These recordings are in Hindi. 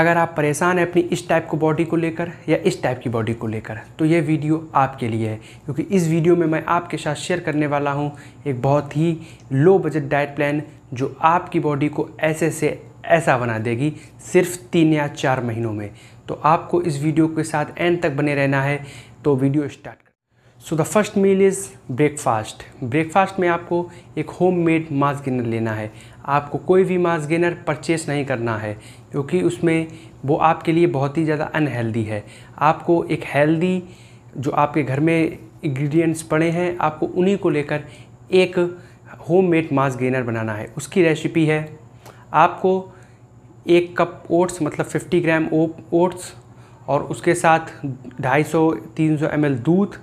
अगर आप परेशान हैं अपनी इस टाइप को बॉडी को लेकर या इस टाइप की बॉडी को लेकर तो ये वीडियो आपके लिए है क्योंकि इस वीडियो में मैं आपके साथ शेयर करने वाला हूँ एक बहुत ही लो बजट डाइट प्लान जो आपकी बॉडी को ऐसे से ऐसा बना देगी सिर्फ तीन या चार महीनों में तो आपको इस वीडियो के साथ एंड तक बने रहना है तो video start so the first meal is breakfast breakfast में आपको एक होम मेड मास गेनर लेना है आपको कोई भी मास गेनर परचेस नहीं करना है क्योंकि उसमें वो आपके लिए बहुत ही ज़्यादा अनहेल्दी है आपको एक हेल्दी जो आपके घर में इंग्रेडिएंट्स पड़े हैं आपको उन्हीं को लेकर एक होम मेड मास गेनर बनाना है उसकी रेसिपी है आपको एक कप ओट्स मतलब 50 ग्राम ओट्स और उसके साथ 250-300 एम दूध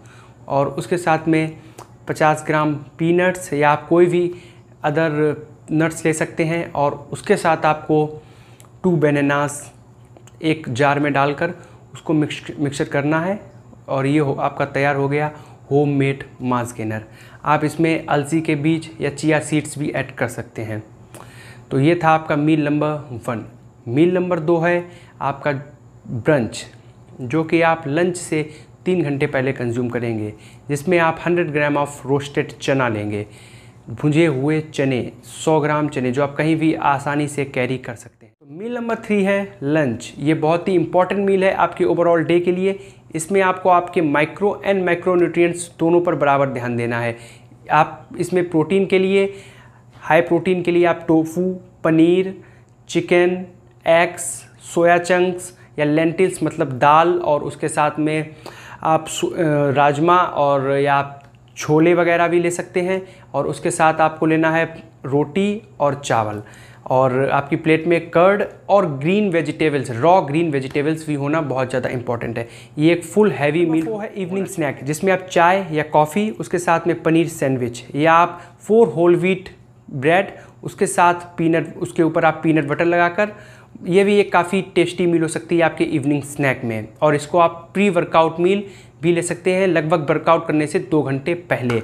और उसके साथ में 50 ग्राम पीनट्स या आप कोई भी अदर नट्स ले सकते हैं और उसके साथ आपको टू बेनानास एक जार में डालकर उसको मिक्स मिक्सर करना है और ये हो आपका तैयार हो गया होम मेड मास्केनर आप इसमें अलसी के बीज या चिया सीड्स भी ऐड कर सकते हैं तो ये था आपका meal number one meal number दो है आपका ब्रंच जो कि आप लंच से तीन घंटे पहले कंज्यूम करेंगे जिसमें आप 100 ग्राम ऑफ रोस्टेड चना लेंगे भुंजे हुए चने 100 ग्राम चने जो आप कहीं भी आसानी से कैरी कर सकते हैं मील नंबर थ्री है लंच ये बहुत ही इंपॉर्टेंट मील है आपके ओवरऑल डे के लिए इसमें आपको आपके माइक्रो एंड माइक्रो न्यूट्रियट्स दोनों पर बराबर ध्यान देना है आप इसमें प्रोटीन के लिए हाई प्रोटीन के लिए आप tofu paneer chicken eggs soya chunks या लेंटिल्स मतलब दाल और उसके साथ में आप राजमा और या आप छोले वगैरह भी ले सकते हैं और उसके साथ आपको लेना है रोटी और चावल और आपकी प्लेट में कर्ड और green vegetables raw green vegetables भी होना बहुत ज़्यादा इंपॉर्टेंट है ये एक फुल हैवी मील वो है इवनिंग स्नैक जिसमें आप चाय या कॉफ़ी उसके साथ में पनीर सैंडविच या आप फोर होल व्हीट ब्रेड उसके साथ पीनट उसके ऊपर आप पीनट बटर लगाकर ये भी एक काफ़ी टेस्टी मील हो सकती है आपके इवनिंग स्नैक में और इसको आप प्री वर्कआउट मील भी ले सकते हैं लगभग वर्कआउट करने से दो घंटे पहले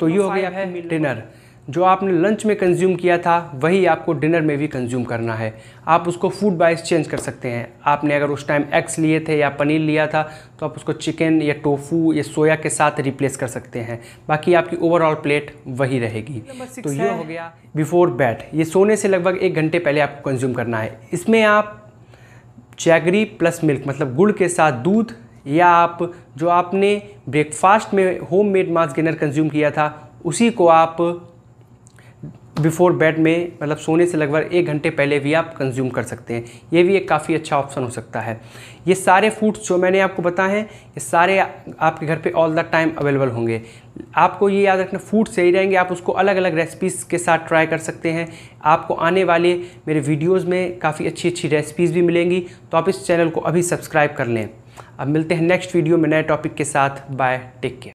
तो ये हो गया आपकी डिनर जो आपने लंच में कंज्यूम किया था वही आपको डिनर में भी कंज्यूम करना है आप उसको फूड बाइस चेंज कर सकते हैं आपने अगर उस टाइम एग्स लिए थे या पनीर लिया था तो आप उसको चिकन या टोफू या सोया के साथ रिप्लेस कर सकते हैं बाकी आपकी ओवरऑल प्लेट वही रहेगी तो ये हो गया बिफोर बैट ये सोने से लगभग एक घंटे पहले आपको कंज्यूम करना है इसमें आप चैगरी प्लस मिल्क मतलब गुड़ के साथ दूध या आप जो आपने ब्रेकफास्ट में homemade mass gainer consume किया था उसी को आप बिफ़ोर बेड में मतलब सोने से लगभग एक घंटे पहले भी आप कंज्यूम कर सकते हैं ये भी एक काफ़ी अच्छा ऑप्शन हो सकता है ये सारे फूड्स जो मैंने आपको बताए हैं ये सारे आपके घर पे ऑल द टाइम अवेलेबल होंगे आपको ये याद रखना फूड सही रहेंगे आप उसको अलग अलग रेसिपीज़ के साथ ट्राई कर सकते हैं आपको आने वाले मेरे वीडियोज़ में काफ़ी अच्छी अच्छी रेसिपीज़ भी मिलेंगी तो आप इस चैनल को अभी सब्सक्राइब कर लें अब मिलते हैं नेक्स्ट वीडियो में नए टॉपिक के साथ बाय टेक केयर